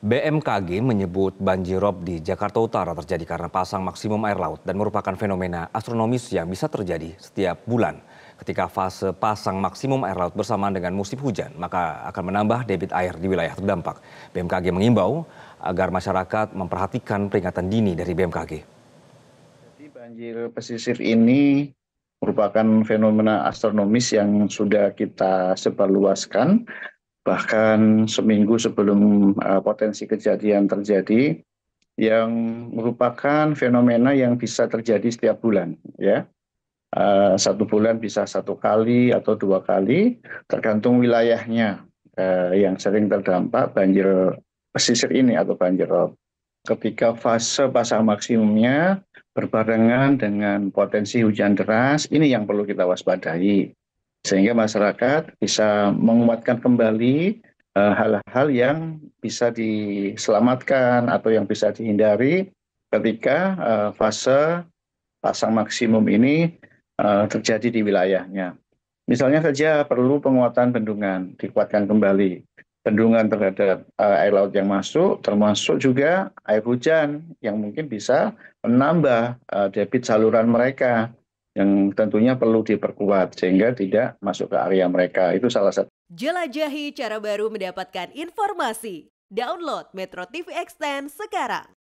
BMKG menyebut banjirop di Jakarta Utara terjadi karena pasang maksimum air laut dan merupakan fenomena astronomis yang bisa terjadi setiap bulan. Ketika fase pasang maksimum air laut bersamaan dengan musim hujan, maka akan menambah debit air di wilayah terdampak. BMKG mengimbau agar masyarakat memperhatikan peringatan dini dari BMKG. Jadi banjir pesisir ini merupakan fenomena astronomis yang sudah kita sebarluaskan bahkan seminggu sebelum uh, potensi kejadian terjadi yang merupakan fenomena yang bisa terjadi setiap bulan ya uh, satu bulan bisa satu kali atau dua kali tergantung wilayahnya uh, yang sering terdampak banjir pesisir ini atau banjir rob ketika fase pasang maksimumnya berbarengan dengan potensi hujan deras ini yang perlu kita waspadai sehingga masyarakat bisa menguatkan kembali eh, hal hal yang bisa diselamatkan atau yang bisa dihindari ketika eh, fase pasang maksimum ini eh, terjadi di wilayahnya. Misalnya saja perlu penguatan bendungan, dikuatkan kembali. Bendungan terhadap air laut yang masuk, termasuk juga air hujan yang mungkin bisa menambah debit saluran mereka yang tentunya perlu diperkuat sehingga tidak masuk ke area mereka. Itu salah satu. Jelajahi cara baru mendapatkan informasi. Download Metro TV Extend sekarang.